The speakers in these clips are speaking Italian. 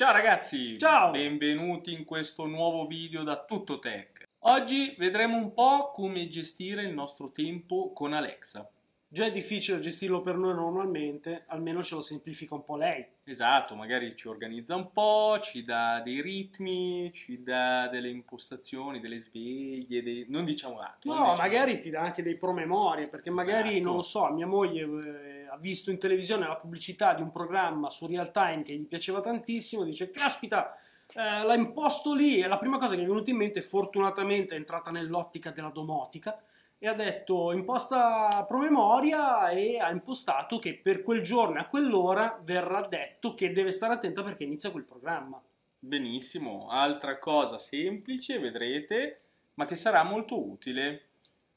Ciao ragazzi, ciao! Benvenuti in questo nuovo video da Tutto Tech. Oggi vedremo un po' come gestire il nostro tempo con Alexa. Già è difficile gestirlo per noi normalmente, almeno ce lo semplifica un po' lei. Esatto, magari ci organizza un po', ci dà dei ritmi, ci dà delle impostazioni, delle sveglie, dei... non diciamo altro. No, diciamo magari altro. ti dà anche dei promemorie, perché magari, esatto. non lo so, mia moglie eh, ha visto in televisione la pubblicità di un programma su Real Time che gli piaceva tantissimo, dice caspita, eh, l'ha imposto lì e la prima cosa che mi è venuta in mente, fortunatamente è entrata nell'ottica della domotica, e ha detto imposta promemoria e ha impostato che per quel giorno e a quell'ora verrà detto che deve stare attenta perché inizia quel programma. Benissimo, altra cosa semplice, vedrete, ma che sarà molto utile.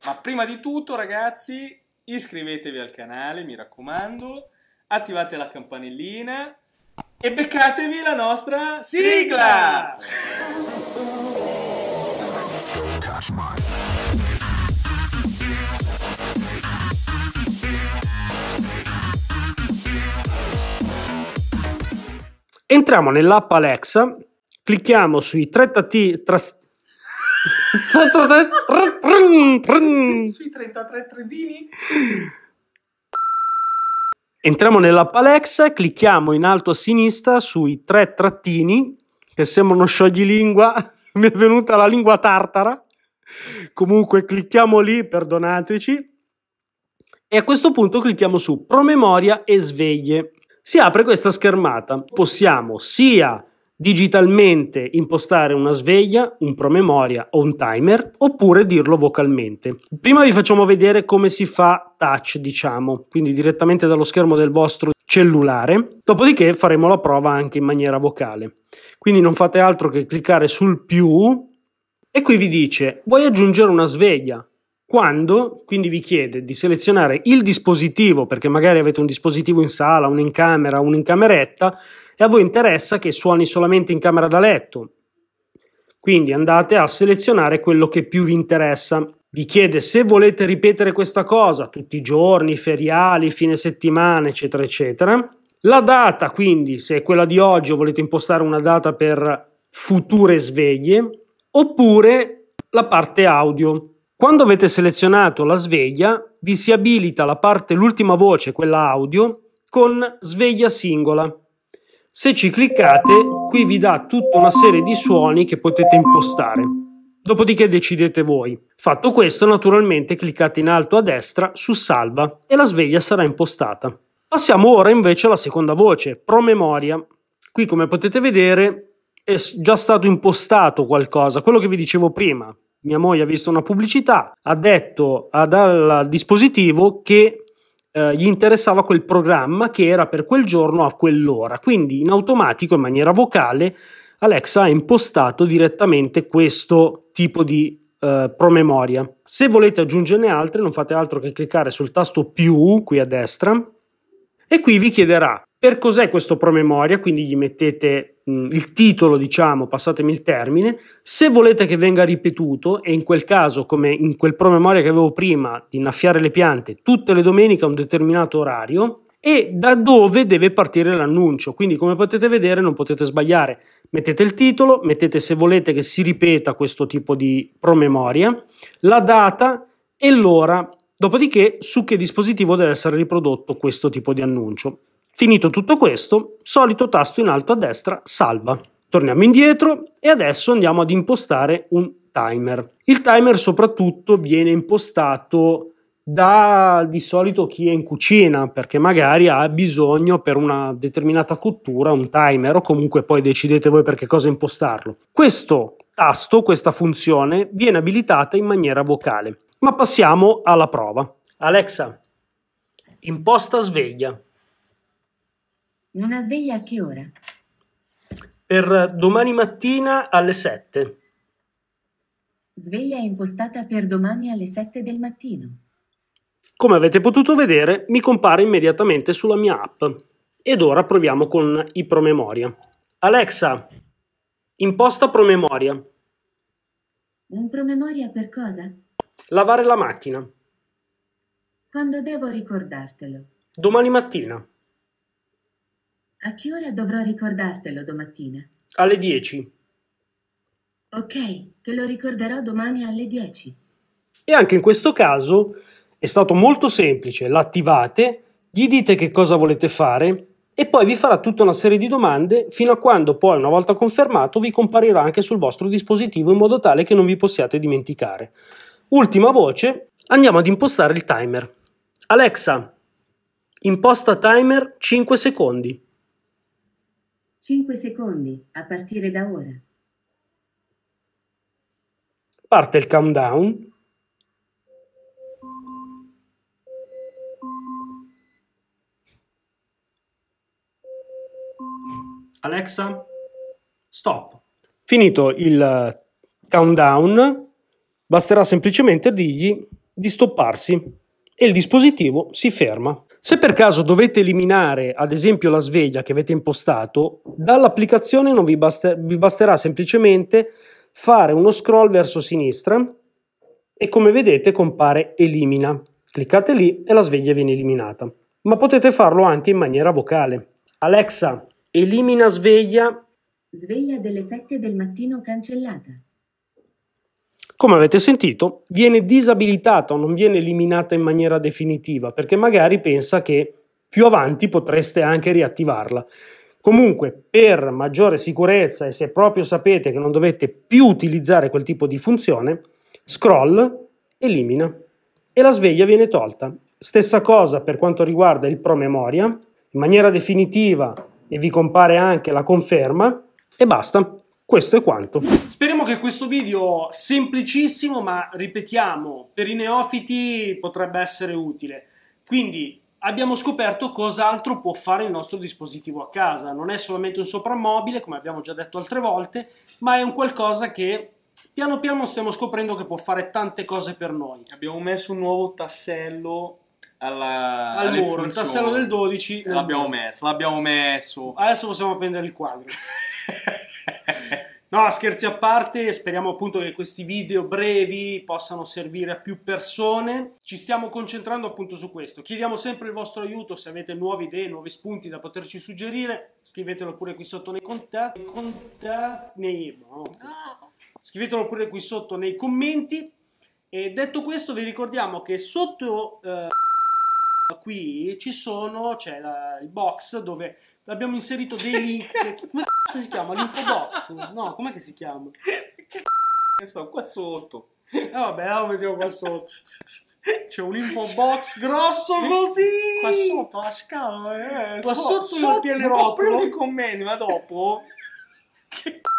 Ma prima di tutto, ragazzi, iscrivetevi al canale, mi raccomando, attivate la campanellina e beccatevi la nostra sigla! Entriamo nell'app Alexa, clicchiamo sui tre, tati, tras, sui 33 tredini. Entriamo nella Palexa, clicchiamo in alto a sinistra sui tre trattini che sembrano scioglilingua. Mi è venuta la lingua tartara. Comunque clicchiamo lì, perdonateci. E a questo punto clicchiamo su promemoria e sveglie. Si apre questa schermata. Possiamo sia digitalmente impostare una sveglia, un promemoria o un timer, oppure dirlo vocalmente. Prima vi facciamo vedere come si fa touch, diciamo, quindi direttamente dallo schermo del vostro cellulare, dopodiché faremo la prova anche in maniera vocale. Quindi non fate altro che cliccare sul più e qui vi dice vuoi aggiungere una sveglia? quando quindi vi chiede di selezionare il dispositivo, perché magari avete un dispositivo in sala, un in camera, un in cameretta, e a voi interessa che suoni solamente in camera da letto. Quindi andate a selezionare quello che più vi interessa. Vi chiede se volete ripetere questa cosa tutti i giorni, feriali, fine settimana, eccetera, eccetera. La data, quindi, se è quella di oggi o volete impostare una data per future sveglie, oppure la parte audio quando avete selezionato la sveglia, vi si abilita la parte, l'ultima voce, quella audio, con sveglia singola. Se ci cliccate, qui vi dà tutta una serie di suoni che potete impostare. Dopodiché decidete voi. Fatto questo, naturalmente cliccate in alto a destra su salva e la sveglia sarà impostata. Passiamo ora invece alla seconda voce, promemoria. Qui come potete vedere è già stato impostato qualcosa, quello che vi dicevo prima mia moglie ha visto una pubblicità, ha detto ad, al dispositivo che eh, gli interessava quel programma che era per quel giorno a quell'ora. Quindi in automatico, in maniera vocale, Alexa ha impostato direttamente questo tipo di eh, promemoria. Se volete aggiungerne altre, non fate altro che cliccare sul tasto più qui a destra e qui vi chiederà per cos'è questo promemoria? Quindi gli mettete mh, mm, il titolo, diciamo, passatemi il termine. Se volete che venga ripetuto, e in quel caso, come in quel promemoria che avevo prima, di innaffiare le piante tutte le domeniche a un determinato orario, e da dove deve partire l'annuncio. Quindi, come potete vedere, non potete sbagliare. Mettete il titolo, mettete se volete che si ripeta questo tipo di promemoria, la data e l'ora. Dopodiché, su che dispositivo deve essere riprodotto questo tipo di annuncio. Finito tutto questo, solito tasto in alto a destra, salva. Torniamo indietro e adesso andiamo ad impostare un timer. Il timer soprattutto viene impostato da di solito chi è in cucina perché magari ha bisogno per una determinata cottura un timer o comunque poi decidete voi per che cosa impostarlo. Questo tasto, questa funzione viene abilitata in maniera vocale. Ma passiamo alla prova. Alexa, imposta sveglia. Una sveglia a che ora? Per domani mattina alle 7. Sveglia impostata per domani alle 7 del mattino. Come avete potuto vedere, mi compare immediatamente sulla mia app. Ed ora proviamo con i promemoria. Alexa, imposta promemoria. Un promemoria per cosa? Lavare la macchina. Quando devo ricordartelo? Domani mattina. A che ora dovrò ricordartelo domattina? Alle 10. Ok, te lo ricorderò domani alle 10. E anche in questo caso è stato molto semplice, l'attivate, gli dite che cosa volete fare e poi vi farà tutta una serie di domande fino a quando poi una volta confermato vi comparirà anche sul vostro dispositivo in modo tale che non vi possiate dimenticare. Ultima voce, andiamo ad impostare il timer. Alexa, imposta timer 5 secondi. 5 secondi a partire da ora. Parte il countdown. Alexa, stop. Finito il eh, countdown, basterà semplicemente dirgli di stopparsi e il dispositivo si ferma. Se per caso dovete eliminare, ad esempio, la sveglia che avete impostato, dall'applicazione non vi, baster- vi, basterà semplicemente fare uno scroll verso sinistra e come vedete compare elimina. Cliccate lì e la sveglia viene eliminata. Ma potete farlo anche in maniera vocale. Alexa, elimina sveglia. Sveglia delle 7 del mattino cancellata come avete sentito, viene disabilitata o non viene eliminata in maniera definitiva, perché magari pensa che più avanti potreste anche riattivarla. Comunque, per maggiore sicurezza e se proprio sapete che non dovete più utilizzare quel tipo di funzione, scroll, elimina e la sveglia viene tolta. Stessa cosa per quanto riguarda il promemoria, in maniera definitiva e vi compare anche la conferma e basta. Questo è quanto. Speriamo che questo video semplicissimo, ma ripetiamo, per i neofiti potrebbe essere utile. Quindi abbiamo scoperto cos'altro può fare il nostro dispositivo a casa. Non è solamente un soprammobile, come abbiamo già detto altre volte, ma è un qualcosa che piano piano stiamo scoprendo che può fare tante cose per noi. Abbiamo messo un nuovo tassello alla, al muro, il tassello del 12. L'abbiamo messo, l'abbiamo messo. Adesso possiamo prendere il quadro. No, scherzi a parte, speriamo appunto che questi video brevi possano servire a più persone. Ci stiamo concentrando appunto su questo. Chiediamo sempre il vostro aiuto se avete nuove idee, nuovi spunti da poterci suggerire. Scrivetelo pure qui sotto nei contatti. contatti nei, no. Scrivetelo pure qui sotto nei commenti. E detto questo, vi ricordiamo che sotto. Eh, qui ci sono, c'è la, il box dove abbiamo inserito dei link. che, come c- si chiama? L'info box? No, com'è che si chiama? Che so, qua sotto. Eh, vabbè, lo mettiamo qua sotto. C'è un info box grosso eh, così. Qua sotto la scala. Eh, qua sotto, sotto il pianerottolo. Prima i commenti, ma dopo... che c***o?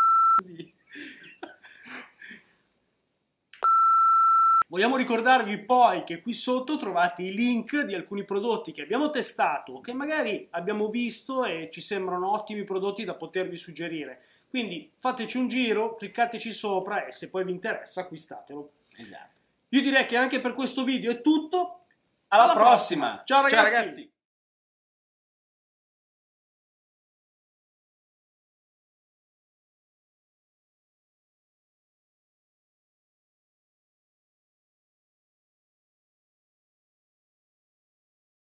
Vogliamo ricordarvi poi che qui sotto trovate i link di alcuni prodotti che abbiamo testato, che magari abbiamo visto e ci sembrano ottimi prodotti da potervi suggerire. Quindi fateci un giro, cliccateci sopra e se poi vi interessa acquistatelo. Esatto. Io direi che anche per questo video è tutto. Alla, Alla prossima. prossima. Ciao ragazzi. Ciao, ragazzi.